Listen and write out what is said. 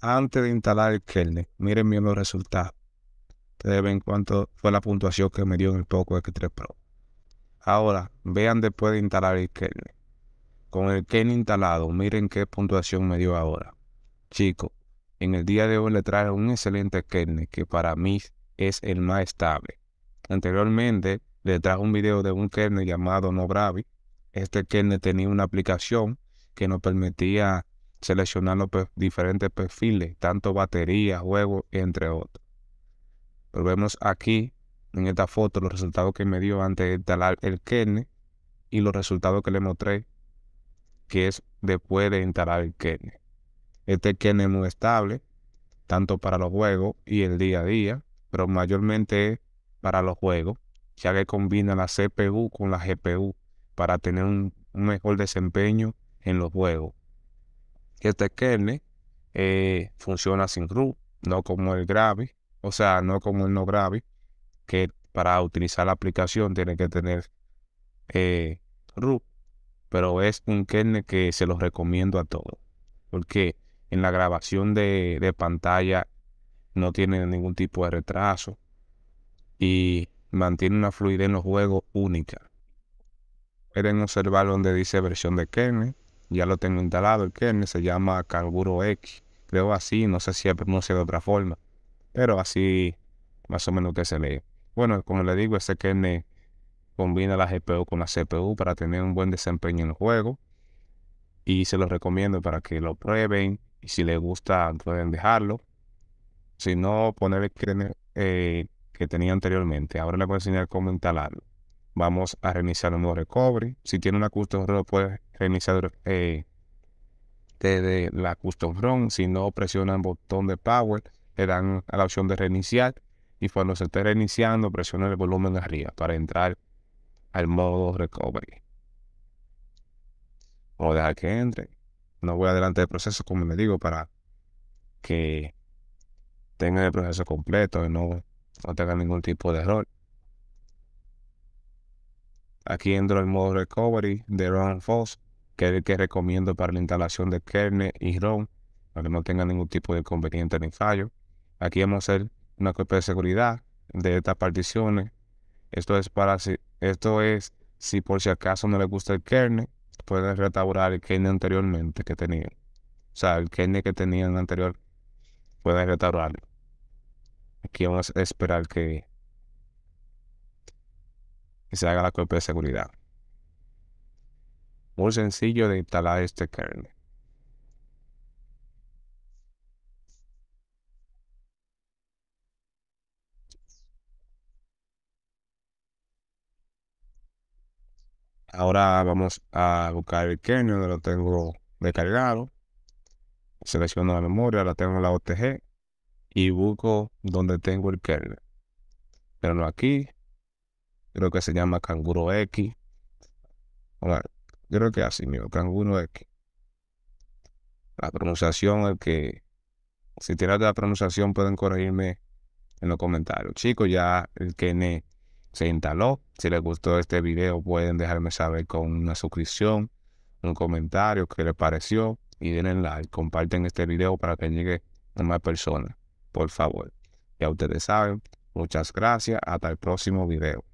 antes de instalar el kernel. Miren bien los resultados. Ustedes ven cuánto fue la puntuación que me dio en el Poco X3 Pro. Ahora, vean después de instalar el kernel. Con el kernel instalado, miren qué puntuación me dio ahora. Chicos, en el día de hoy le traje un excelente kernel que para mí es el más estable. Anteriormente le traje un video de un kernel llamado Bravi. Este kernel tenía una aplicación que nos permitía seleccionando los pues, diferentes perfiles, tanto batería, juego, entre otros. Pero pues vemos aquí en esta foto los resultados que me dio antes de instalar el kernel y los resultados que le mostré que es después de instalar el kernel. Este kernel es muy estable, tanto para los juegos y el día a día, pero mayormente es para los juegos, ya que combina la CPU con la GPU para tener un mejor desempeño en los juegos este kernel eh, funciona sin root, no como el gravy, o sea, no como el no Gravity, que para utilizar la aplicación tiene que tener eh, root, pero es un kernel que se los recomiendo a todos, porque en la grabación de, de pantalla no tiene ningún tipo de retraso y mantiene una fluidez en los juegos única. Pueden observar donde dice versión de kernel ya lo tengo instalado el kernel, se llama Carburo X, creo así, no sé si no sé de otra forma, pero así más o menos que se lee. Bueno, como le digo, ese kernel combina la GPU con la CPU para tener un buen desempeño en el juego y se lo recomiendo para que lo prueben y si les gusta pueden dejarlo. Si no, poner el kernel eh, que tenía anteriormente. Ahora les voy a enseñar cómo instalarlo. Vamos a reiniciar el nuevo recovery. Si tiene una custodia, puede reiniciar eh, desde la custom ROM. Si no presionan el botón de power, le dan a la opción de reiniciar. Y cuando se esté reiniciando, presiona el volumen arriba para entrar al modo recovery. O dejar que entre. No voy adelante del proceso, como me digo, para que tenga el proceso completo y no, no tengan ningún tipo de error. Aquí entro el modo recovery de Run False que es el que recomiendo para la instalación de kernel y ROM, para que no tenga ningún tipo de inconveniente ni fallo. Aquí vamos a hacer una copia de seguridad de estas particiones. Esto es para si, esto es si por si acaso no le gusta el kernel, pueden restaurar el kernel anteriormente que tenían. O sea, el kernel que tenían anterior, pueden restaurarlo. Aquí vamos a esperar que se haga la copia de seguridad muy sencillo de instalar este kernel. Ahora vamos a buscar el kernel, lo tengo descargado. Selecciono la memoria, la tengo en la OTG y busco donde tengo el kernel. Pero no aquí, creo que se llama Canguro X. Bueno, creo que así mismo, alguno es que la pronunciación, es que si tienen la pronunciación pueden corregirme en los comentarios. Chicos, ya el Kene se instaló. Si les gustó este video pueden dejarme saber con una suscripción, un comentario, qué les pareció y denle like. Comparten este video para que llegue a más personas, por favor. Ya ustedes saben, muchas gracias. Hasta el próximo video.